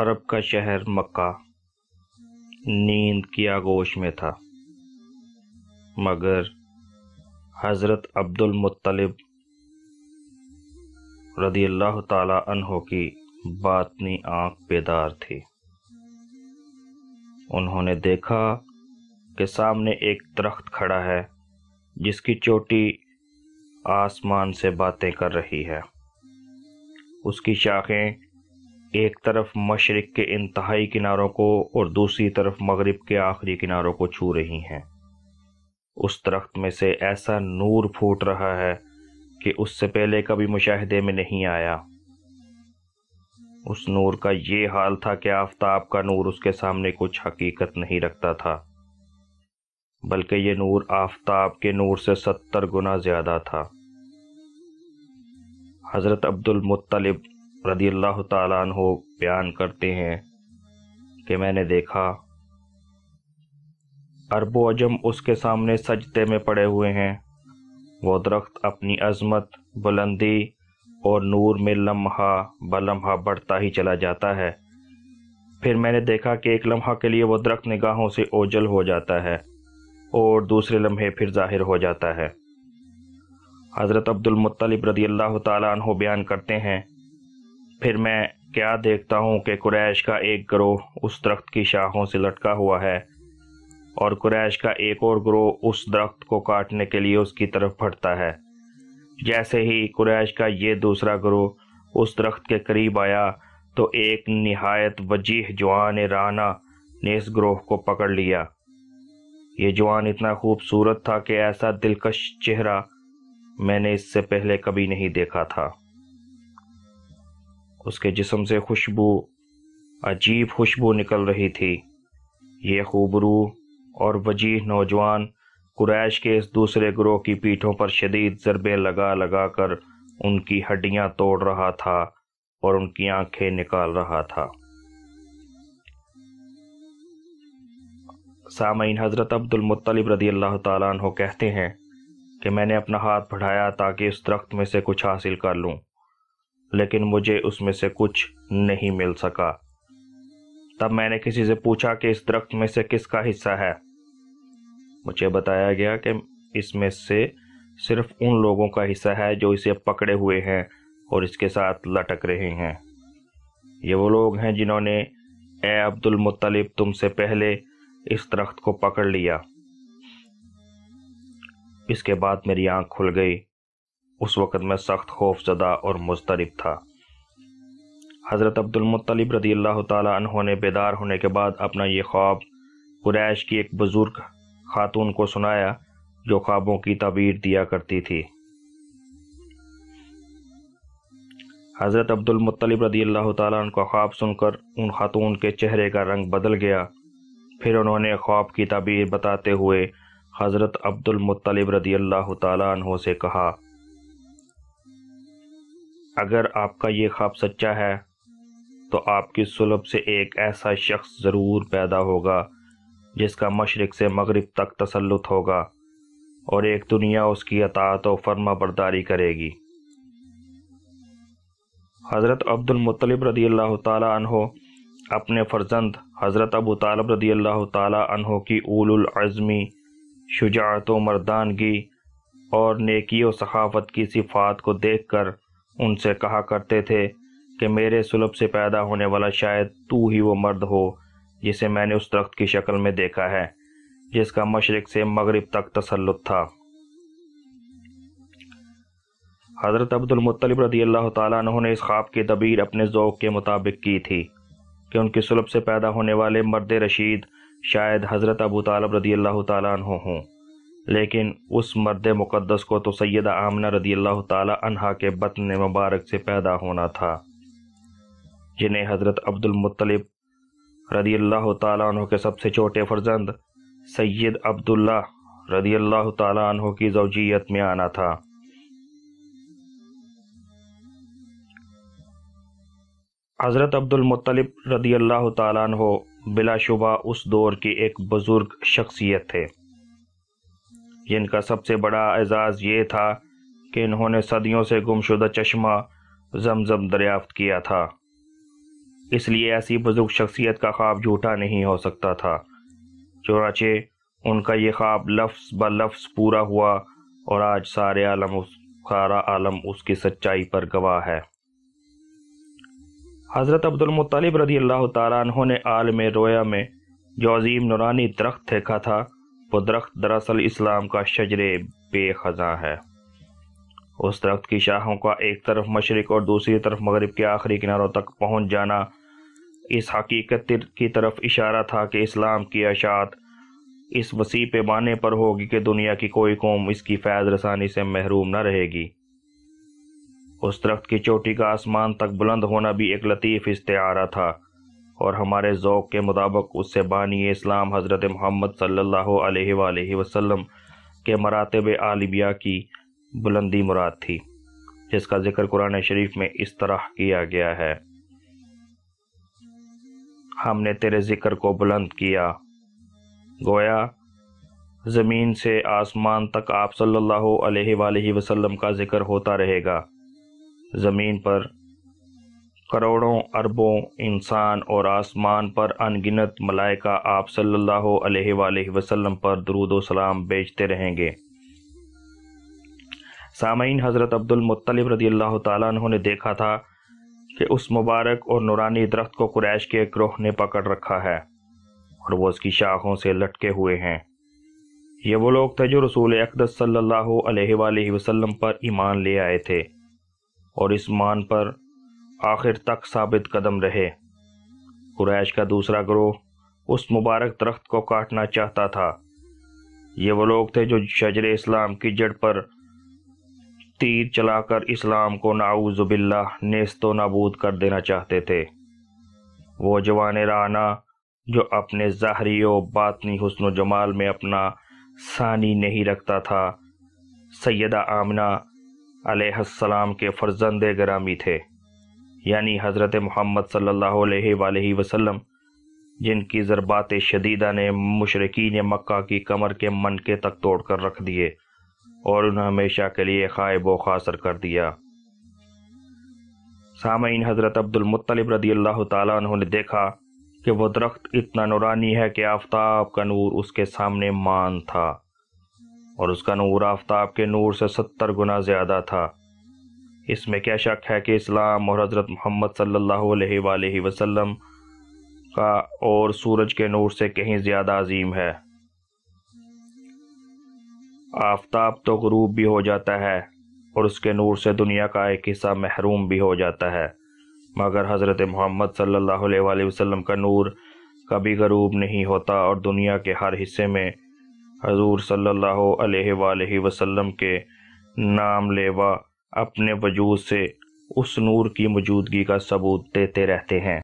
अरब का शहर मक्का नींद की आगोश में था मगर हज़रत अब्दुल मुत्तलिब रदी अल्लाह तहो की बातनी आँख बेदार थी उन्होंने देखा कि सामने एक दरख्त खड़ा है जिसकी चोटी आसमान से बातें कर रही है उसकी शाखें एक तरफ मशरक़ के इंतहाई किनारों को और दूसरी तरफ मगरब के आखिरी किनारों को छू रही हैं उस दरख्त में से ऐसा नूर फूट रहा है कि उससे पहले कभी मुशाहदे में नहीं आया उस नूर का ये हाल था कि आफ्ताब का नूर उसके सामने कुछ हकीकत नहीं रखता था बल्कि ये नूर आफ्ताब के नूर से सत्तर गुना ज़्यादा था हज़रत अब्दुल मुत्तलिब रदी अल्लाह तहो बयान करते हैं कि मैंने देखा अरबो अजम उसके सामने सजते में पड़े हुए हैं वो दरख्त अपनी अजमत बुलंदी और नूर में लम्हा ब लम्हा बढ़ता ही चला जाता है फिर मैंने देखा कि एक लम्हा के लिए वो दरख्त निगाहों से ओझल हो जाता है और दूसरे लम्हे फिर जाहिर हो जाता है हज़रत अब्दुलमतलब रदी अल्लाह तहों बयान करते हैं फिर मैं क्या देखता हूँ कि कुरैश का एक ग्रोह उस दरख्त की शाखों से लटका हुआ है और कुरैश का एक और ग्रोह उस दरख्त को काटने के लिए उसकी तरफ फटता है जैसे ही कुरैश का ये दूसरा ग्रोह उस दरख्त के करीब आया तो एक नहायत वजीह जवान राना ने इस ग्रोह को पकड़ लिया ये जवान इतना खूबसूरत था कि ऐसा दिलकश चेहरा मैंने इससे पहले कभी नहीं देखा था उसके जिसम से खुशबू अजीब खुशबू निकल रही थी ये खूबरू और वजीह नौजवान कुरैश के इस दूसरे ग्रोह की पीठों पर शदीद जरबे लगा लगा कर उनकी हड्डियां तोड़ रहा था और उनकी आंखें निकाल रहा था सामीन हज़रत अब्दुलमतलब रदी अल्लाह तहते हैं कि मैंने अपना हाथ बढ़ाया ताकि उस दरख्त में से कुछ हासिल कर लूँ लेकिन मुझे उसमें से कुछ नहीं मिल सका तब मैंने किसी से पूछा कि इस दरख्त में से किसका हिस्सा है मुझे बताया गया कि इसमें से सिर्फ उन लोगों का हिस्सा है जो इसे पकड़े हुए हैं और इसके साथ लटक रहे हैं ये वो लोग हैं जिन्होंने ए अब्दुल मुतलिब तुमसे पहले इस दरख्त को पकड़ लिया इसके बाद मेरी आंख खुल गई उस वक़्त मैं सख्त खौफजदा और मुस्तरब था हज़रत अब्दुलमतलब रदी अल्लाह तहों ने बेदार होने के बाद अपना ये ख्वाब कुरैश की एक बुज़ुर्ग खातून को सुनाया जो ख्वाबों की तबीर दिया करती थी हज़रत अब्दुलमतलब रदी अल्लाह तन का ख्वाब सुनकर उन खातून के चेहरे का रंग बदल गया फिर उन्होंने ख्वाब की तबीर बताते हुए हज़रत अब्दुलमतलब रदी अल्लाह तहों से कहा अगर आपका ये ख्वाब सच्चा है तो आपकी सुलभ से एक ऐसा शख्स ज़रूर पैदा होगा जिसका मशरक़ से मगरब तक तसलुत होगा और एक दुनिया उसकी अतात व फर्मा बरदारी करेगी हज़रत अब्दुलमतलब रदी अल्लाह तहो अपने फर्जंद हज़रत अबू तालब रदी अल्लाह तहो की ऊलमी शुजात व मर्दानगी और नेकी व सखावत की सिफ़ात को देख कर उनसे कहा करते थे कि मेरे सुलभ से पैदा होने वाला शायद तू ही वो मर्द हो जिसे मैंने उस दरख्त की शक्ल में देखा है जिसका मशरक से मगरब तक तसलुत था हज़रत अब्दुलमतलब रदी अल्लाह तु ने इस ख्वाब की तबीर अपने ओक़ के मुताबिक की थी कि उनके सुलभ से पैदा होने वाले मर्द रशीद शायद हज़रत अबू तालब रदी अल्लाह तु हों लेकिन उस मर्द मुक़दस को तो सैद आमना रदी अल्लाह तहा के बतन मुबारक से पैदा होना था जिन्हें हज़रत अब्दुलमतलब रदी अल्लाह तहों के सबसे छोटे फर्जंद सैद अब्दुल्ला रदी अल्लाह तु की जवजीत में आना था हज़रत अब्दुलमतलब रदी अल्लाह तु बिलाशुबा उस दौर की एक बुज़ुर्ग शख्सियत थे जिनका सबसे बड़ा एजाज़ ये था कि इन्होंने सदियों से गुमशुदा चश्मा जमजम दरियाफ्त किया था इसलिए ऐसी बुजुर्ग शख्सियत का ख्वाब झूठा नहीं हो सकता था चौराचे उनका ये ख्वाब लफ्स ब लफ्स पूरा हुआ और आज सारे आलम उस सारा आलम उसकी सच्चाई पर गवाह है हज़रत अब्दुलमतलब रदी अल्लाह तारा उन्होंने आलम रोया में जो अजीम नुरानी दरख्त देखा था वो दरख्त दरअसल इस्लाम का शजर बेखजा है उस दरख्त की शाखों का एक तरफ मशरक और दूसरी तरफ मगरब के आखिरी किनारों तक पहुंच जाना इस हकीकत की तरफ इशारा था कि इस्लाम की अशात इस वसी पैमाने पर होगी कि दुनिया की कोई कौम इसकी फैज़ रसानी से महरूम न रहेगी उस दरख्त की चोटी का आसमान तक बुलंद होना भी एक लतीफ़ इस्तारा था और हमारे ओक़ के मुताबिक उससे बानी इस्लाम हज़रत महमद सल्ला वसम के मरातब आलिबिया की बुलंदी मुराद थी जिसका ज़िक्र कुरान शरीफ में इस तरह किया गया है हमने तेरे ज़िक्र को बुलंद किया गोया ज़मीन से आसमान तक आप सल्लल्लाहु अलैहि वसल्लम का ज़िक्र होता रहेगा ज़मीन पर करोड़ों अरबों इंसान और आसमान पर अनगिनत मलाइका आप सल्लल्लाहु अलैहि वसल्लम पर दरूद सलाम बेचते रहेंगे सामीन हज़रत अब्दुलमतलब रदी अल्लाह तु ने देखा था कि उस मुबारक और नुरानी दरख्त को कुरैश के एक ग्रोह ने पकड़ रखा है और वह उसकी शाखों से लटके हुए हैं ये वो लोग थे जो रसूल अकदस सल्लल्लाहु अलैहि वसल्लम पर ईमान ले आए थे और इस मान पर आखिर तक साबित कदम रहे कुरैश का दूसरा ग्रोह उस मुबारक दरख्त को काटना चाहता था ये वो लोग थे जो शजर इस्लाम की जड़ पर तीर चलाकर इस्लाम को नाऊजुबिल्ला नेस्तो नबूद कर देना चाहते थे वो जवान राना जो अपने ज़ाहरी व बातनी हसन जमाल में अपना सानी नहीं रखता था सैदा आमना सलाम के फर्जंद ग्रामी थे यानी हज़रत महमद सल्ला वसम जिनकी ज़रबात शदीदा ने मशरकिन मक्का की कमर के मन के तक तोड़ कर रख दिए और उन्हें हमेशा के लिए खायब व खासर कर दिया सामीन हज़रत अब्दुलमतलब रदी अल्लाह तु ने देखा कि वह दरख्त इतना नुरानी है कि आफ्ताब का नूर उसके सामने मान था और उसका नूर आफ्ताब के नूर से सत्तर गुना ज़्यादा था इसमें क्या शक है कि इस्लाम और हज़रत मोहम्मद सल्लल्लाहु अलैहि वसल्लम का और सूरज के नूर से कहीं ज़्यादा अजीम है आफ्ताब तो गरूब भी हो जाता है और उसके नूर से दुनिया का एक हिस्सा महरूम भी हो जाता है मगर हज़रत मोहम्मद सल्लल्लाहु अलैहि वसल्लम का नूर कभी गरूब नहीं होता और दुनिया के हर हिस्से में हजूर सल्लल्लाहु अलैहि वसल्लम के नाम लेवा अपने वजूद से उस नूर की मौजूदगी का सबूत देते रहते हैं